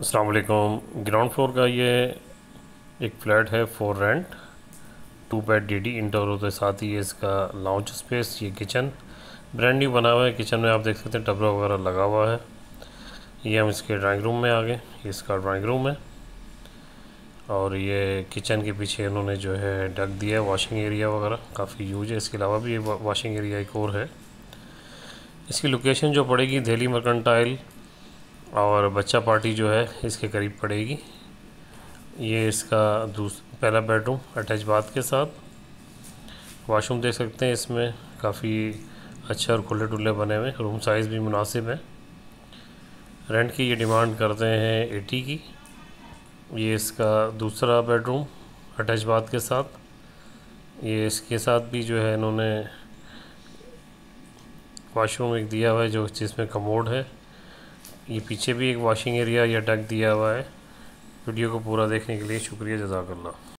असलकुम ground floor का ये एक फ्लैट है फोर रेंट टू बेड डी डी इंटर होते साथ ही इसका लाउंज स्पेस ये किचन ब्रांड न्यू बना हुआ है किचन में आप देख सकते हैं टबरा वगैरह लगा हुआ है ये हम इसके ड्राइंग रूम में आ गए इसका ड्राइंग रूम है और ये किचन के पीछे इन्होंने जो है डक दिया है वाशिंग एरिया वगैरह काफ़ी यूज है इसके अलावा भी ये वाशिंग एरिया एक और है इसकी लोकेशन जो पड़ेगी दिल्ली मर्कनटाइल और बच्चा पार्टी जो है इसके करीब पड़ेगी ये इसका दूस पहला बेडरूम अटैच बाथ के साथ वाशरूम देख सकते हैं इसमें काफ़ी अच्छे और खुले टुल्ले बने हुए रूम साइज़ भी मुनासिब है रेंट की ये डिमांड करते हैं एटी की ये इसका दूसरा बेडरूम अटैच बाथ के साथ ये इसके साथ भी जो है इन्होंने वाशरूम एक दिया हुआ है जो जिसमें कमोड है ये पीछे भी एक वॉशिंग एरिया या डक दिया हुआ है वीडियो को पूरा देखने के लिए शुक्रिया जजाकल्ला